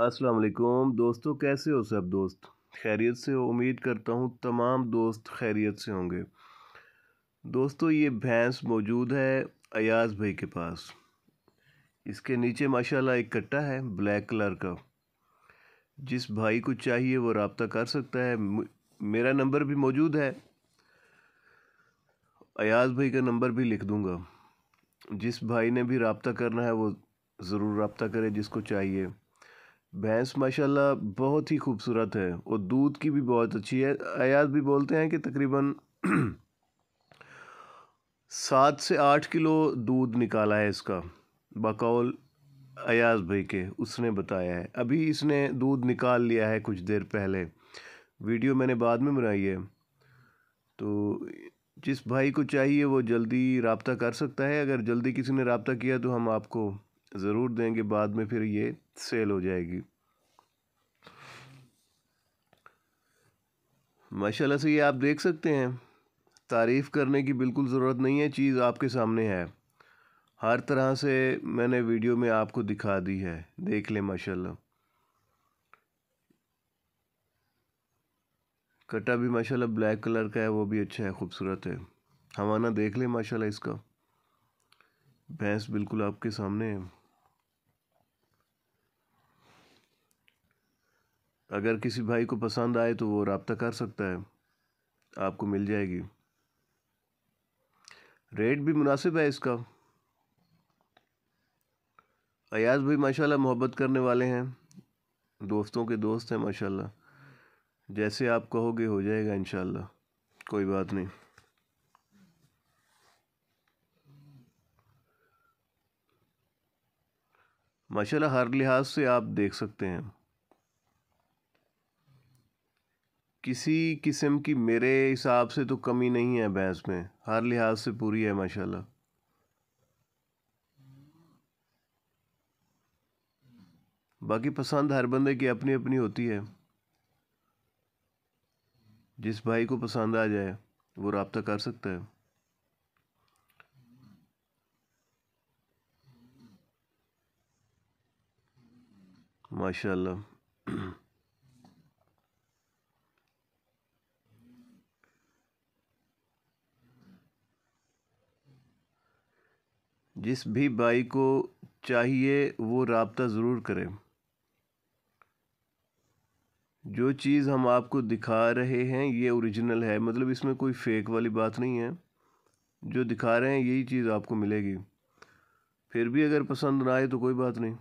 अस्सलाम वालेकुम दोस्तों कैसे हो सब दोस्त खैरियत से हो उम्मीद करता हूँ तमाम दोस्त खैरियत से होंगे दोस्तों ये भैंस मौजूद है अयाज भाई के पास इसके नीचे माशाल्लाह एक कट्टा है ब्लैक कलर का जिस भाई को चाहिए वो रबता कर सकता है मेरा नंबर भी मौजूद है अयाज भाई का नंबर भी लिख दूँगा जिस भाई ने भी रबता करना है वो ज़रूर रबता करे जिसको चाहिए भैंस माशाल्लाह बहुत ही खूबसूरत है और दूध की भी बहुत अच्छी है अयाज भी बोलते हैं कि तकरीबन सात से आठ किलो दूध निकाला है इसका बकौल अयाज भाई के उसने बताया है अभी इसने दूध निकाल लिया है कुछ देर पहले वीडियो मैंने बाद में बनाई है तो जिस भाई को चाहिए वो जल्दी रबता कर सकता है अगर जल्दी किसी ने रबता किया तो हम आपको ज़रूर देंगे बाद में फिर ये सेल हो जाएगी माशाल्लाह से ये आप देख सकते हैं तारीफ़ करने की बिल्कुल ज़रूरत नहीं है चीज़ आपके सामने है हर तरह से मैंने वीडियो में आपको दिखा दी है देख लें माशाल्लाह कटा भी माशाल्लाह ब्लैक कलर का है वो भी अच्छा है खूबसूरत है हवाना देख लें माशाल्लाह इसका भैंस बिल्कुल आपके सामने है अगर किसी भाई को पसंद आए तो वो रबता कर सकता है आपको मिल जाएगी रेट भी मुनासिब है इसका अयाज भाई माशाल्लाह मोहब्बत करने वाले हैं दोस्तों के दोस्त हैं माशाल्लाह जैसे आप कहोगे हो जाएगा इनशाला कोई बात नहीं माशाल्लाह हर लिहाज से आप देख सकते हैं किसी किस्म की मेरे हिसाब से तो कमी नहीं है भैंस में हर लिहाज से पूरी है माशाल्लाह बाकी पसंद हर बंदे की अपनी अपनी होती है जिस भाई को पसंद आ जाए वो रबता कर सकता है माशाल्लाह जिस भी बाई को चाहिए वो रबता ज़रूर करें जो चीज़ हम आपको दिखा रहे हैं ये ओरिजिनल है मतलब इसमें कोई फेक वाली बात नहीं है जो दिखा रहे हैं यही चीज़ आपको मिलेगी फिर भी अगर पसंद ना आए तो कोई बात नहीं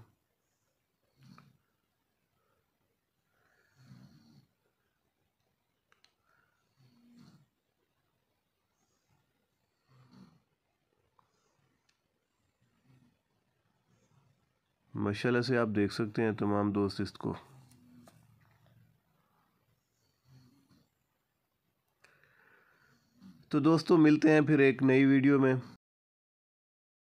माशाल्लाह से आप देख सकते हैं तमाम दोस्त इसको तो दोस्तों मिलते हैं फिर एक नई वीडियो में